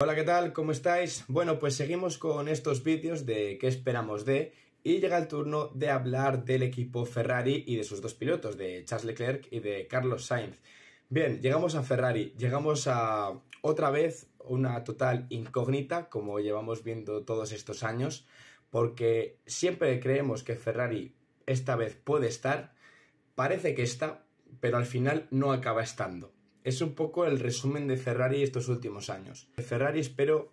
Hola, ¿qué tal? ¿Cómo estáis? Bueno, pues seguimos con estos vídeos de qué esperamos de y llega el turno de hablar del equipo Ferrari y de sus dos pilotos, de Charles Leclerc y de Carlos Sainz. Bien, llegamos a Ferrari, llegamos a otra vez una total incógnita, como llevamos viendo todos estos años, porque siempre creemos que Ferrari esta vez puede estar, parece que está, pero al final no acaba estando es un poco el resumen de Ferrari estos últimos años. De Ferrari espero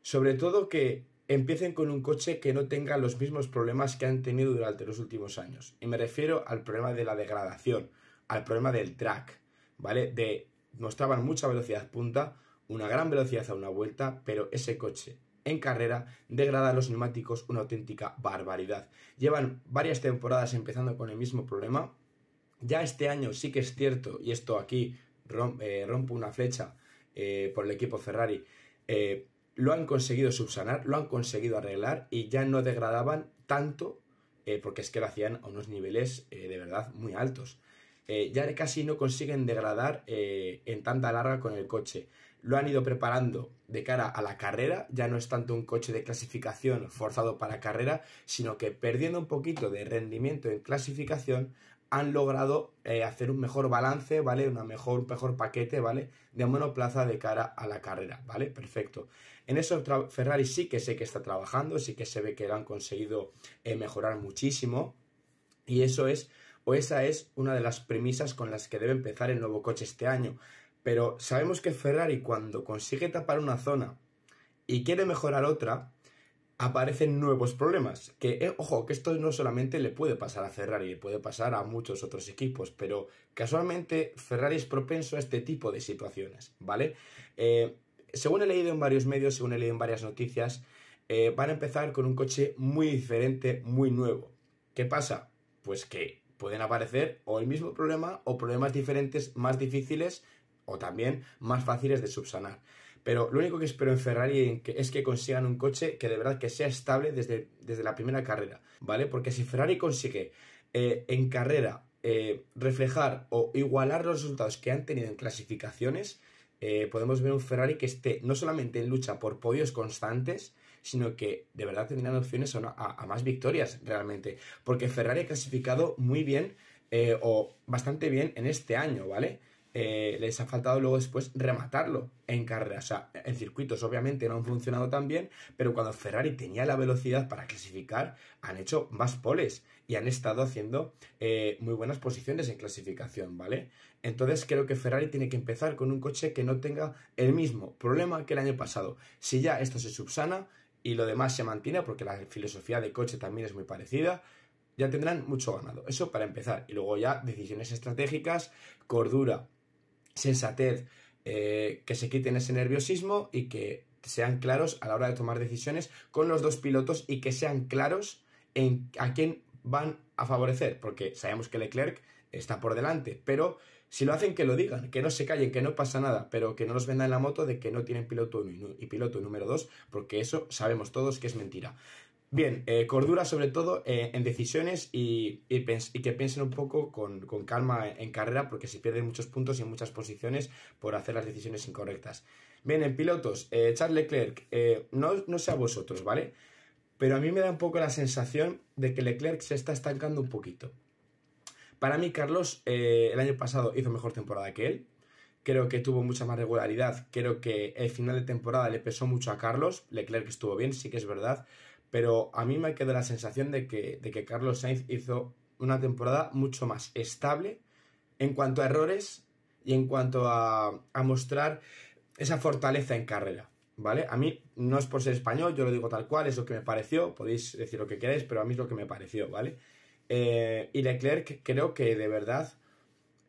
sobre todo que empiecen con un coche que no tenga los mismos problemas que han tenido durante los últimos años. Y me refiero al problema de la degradación, al problema del track, ¿vale? De mostraban mucha velocidad punta, una gran velocidad a una vuelta, pero ese coche en carrera degrada los neumáticos una auténtica barbaridad. Llevan varias temporadas empezando con el mismo problema. Ya este año sí que es cierto, y esto aquí eh, rompe rompo una flecha eh, por el equipo Ferrari, eh, lo han conseguido subsanar, lo han conseguido arreglar y ya no degradaban tanto porque es que lo hacían a unos niveles de verdad muy altos. ya casi no consiguen degradar en tanta larga con el coche. Lo han ido preparando de cara a la carrera, ya no es tanto un coche de clasificación forzado para carrera, sino que perdiendo un poquito de rendimiento en clasificación, han logrado eh, hacer un mejor balance, ¿vale? Una mejor, un mejor paquete, ¿vale? De monoplaza de cara a la carrera, ¿vale? Perfecto. En eso Ferrari sí que sé que está trabajando, sí que se ve que lo han conseguido eh, mejorar muchísimo. Y eso es, o esa es una de las premisas con las que debe empezar el nuevo coche este año. Pero sabemos que Ferrari cuando consigue tapar una zona y quiere mejorar otra, aparecen nuevos problemas. Que, eh, ojo, que esto no solamente le puede pasar a Ferrari, le puede pasar a muchos otros equipos, pero casualmente Ferrari es propenso a este tipo de situaciones, ¿vale? Eh, según he leído en varios medios, según he leído en varias noticias, eh, van a empezar con un coche muy diferente, muy nuevo. ¿Qué pasa? Pues que pueden aparecer o el mismo problema o problemas diferentes más difíciles o también más fáciles de subsanar. Pero lo único que espero en Ferrari es que consigan un coche que de verdad que sea estable desde, desde la primera carrera, ¿vale? Porque si Ferrari consigue eh, en carrera eh, reflejar o igualar los resultados que han tenido en clasificaciones, eh, podemos ver un Ferrari que esté no solamente en lucha por podios constantes, sino que de verdad tenga opciones a, a, más victorias realmente. Porque Ferrari ha clasificado muy bien o bastante bien en este año, ¿vale? Eh, les ha faltado luego después rematarlo en carrera. O sea, en circuitos obviamente no han funcionado tan bien, pero cuando Ferrari tenía la velocidad para clasificar, han hecho más poles y han estado haciendo eh, muy buenas posiciones en clasificación, ¿vale? Entonces creo que Ferrari tiene que empezar con un coche que no tenga el mismo problema que el año pasado. Si ya esto se subsana y lo demás se mantiene, porque la filosofía de coche también es muy parecida, ya tendrán mucho ganado. Eso para empezar. Y luego ya decisiones estratégicas, cordura sensatez, eh, que se quiten ese nerviosismo y que sean claros a la hora de tomar decisiones con los dos pilotos y que sean claros en a quién van a favorecer, porque sabemos que Leclerc está por delante, pero si lo hacen que lo digan, que no se callen, que no pasa nada, pero que no nos vendan la moto de que no tienen piloto 1 y, piloto número 2, porque eso sabemos todos que es mentira. Bien, eh, cordura sobre todo eh, en decisiones y, que piensen un poco con, calma en carrera porque se pierden muchos puntos y en muchas posiciones por hacer las decisiones incorrectas. Bien, en pilotos, eh, Charles Leclerc, no, no sé a vosotros, ¿vale? Pero a mí me da un poco la sensación de que Leclerc se está estancando un poquito. Para mí, Carlos, el año pasado hizo mejor temporada que él, creo que tuvo mucha más regularidad, creo que el final de temporada le pesó mucho a Carlos, Leclerc estuvo bien, sí que es verdad, pero a mí me queda la sensación de que, Carlos Sainz hizo una temporada mucho más estable en cuanto a errores y en cuanto a, mostrar esa fortaleza en carrera. ¿Vale? A mí no es por ser español, yo lo digo tal cual, es lo que me pareció, podéis decir lo que queráis, pero a mí es lo que me pareció, ¿vale? Eh, y Leclerc creo que de verdad,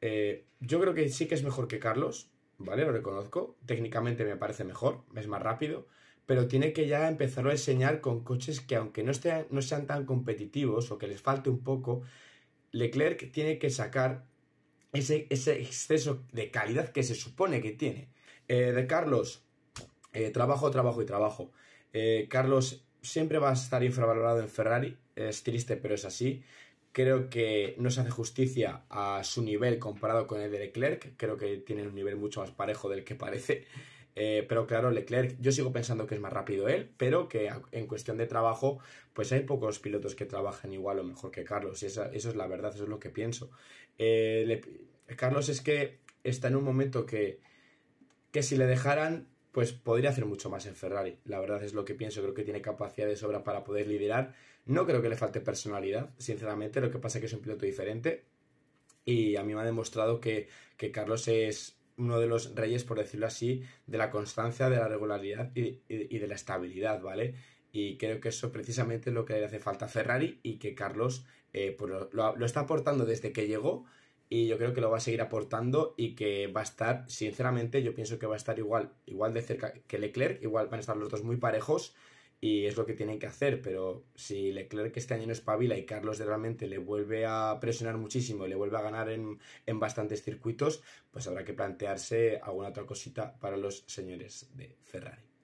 eh, yo creo que sí que es mejor que Carlos, ¿vale? Lo reconozco, técnicamente me parece mejor, es más rápido, pero tiene que ya empezar a enseñar con coches que aunque no, no sean tan competitivos o que les falte un poco, Leclerc tiene que sacar ese, ese exceso de calidad que se supone que tiene. Eh, de Carlos, eh, trabajo, trabajo y trabajo. Eh, Carlos siempre va a estar infravalorado en Ferrari, es triste pero es así. Creo que no se hace justicia a su nivel comparado con el de Leclerc, creo que tiene un nivel mucho más parejo del que parece. Eh, pero claro, Leclerc, yo sigo pensando que es más rápido él, pero que en cuestión de trabajo, pues hay pocos pilotos que trabajan igual o mejor que Carlos. Y eso es la verdad, eso es lo que pienso. Eh, Carlos es que está en un momento que, que si le dejaran, pues podría hacer mucho más en Ferrari. La verdad es lo que pienso, creo que tiene capacidad de sobra para poder liderar. No creo que le falte personalidad, sinceramente, lo que pasa es que es un piloto diferente. Y a mí me ha demostrado que Carlos es, uno de los reyes, por decirlo así, de la constancia, de la regularidad y, de la estabilidad, ¿vale? Y creo que eso precisamente es lo que le hace falta a Ferrari y que Carlos eh, pues lo, está aportando desde que llegó y yo creo que lo va a seguir aportando y que va a estar, sinceramente, yo pienso que va a estar igual, igual de cerca que Leclerc, igual van a estar los dos muy parejos y es lo que tienen que hacer, pero si Leclerc este año no espabila y Carlos realmente le vuelve a presionar muchísimo, y le vuelve a ganar en, en bastantes circuitos, pues habrá que plantearse alguna otra cosita para los señores de Ferrari.